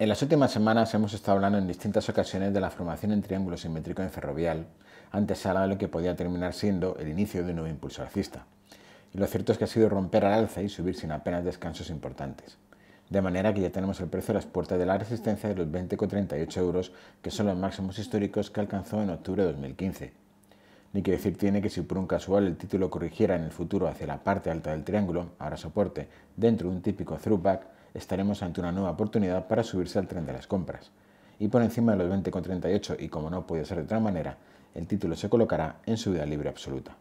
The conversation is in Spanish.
En las últimas semanas hemos estado hablando en distintas ocasiones de la formación en triángulo simétrico en ferrovial, antes de lo que podía terminar siendo el inicio de un nuevo impulso alcista. Y lo cierto es que ha sido romper al alza y subir sin apenas descansos importantes. De manera que ya tenemos el precio de las puertas de la resistencia de los 20,38 euros, que son los máximos históricos que alcanzó en octubre de 2015. Ni que decir tiene que si por un casual el título corrigiera en el futuro hacia la parte alta del triángulo, ahora soporte, dentro de un típico throwback, estaremos ante una nueva oportunidad para subirse al tren de las compras. Y por encima de los 20,38 y como no puede ser de otra manera, el título se colocará en subida libre absoluta.